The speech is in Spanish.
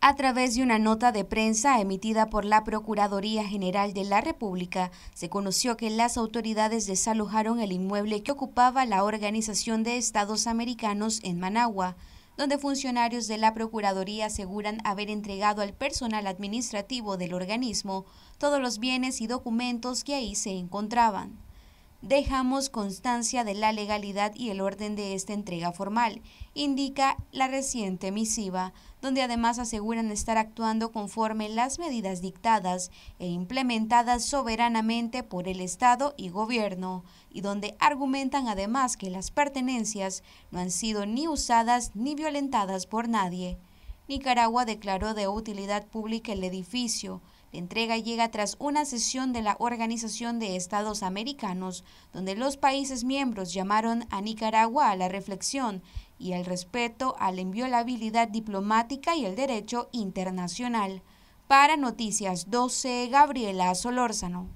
A través de una nota de prensa emitida por la Procuraduría General de la República, se conoció que las autoridades desalojaron el inmueble que ocupaba la Organización de Estados Americanos en Managua, donde funcionarios de la Procuraduría aseguran haber entregado al personal administrativo del organismo todos los bienes y documentos que ahí se encontraban dejamos constancia de la legalidad y el orden de esta entrega formal, indica la reciente misiva, donde además aseguran estar actuando conforme las medidas dictadas e implementadas soberanamente por el Estado y gobierno, y donde argumentan además que las pertenencias no han sido ni usadas ni violentadas por nadie. Nicaragua declaró de utilidad pública el edificio, la entrega llega tras una sesión de la Organización de Estados Americanos, donde los países miembros llamaron a Nicaragua a la reflexión y al respeto a la inviolabilidad diplomática y el derecho internacional. Para Noticias 12, Gabriela Solórzano.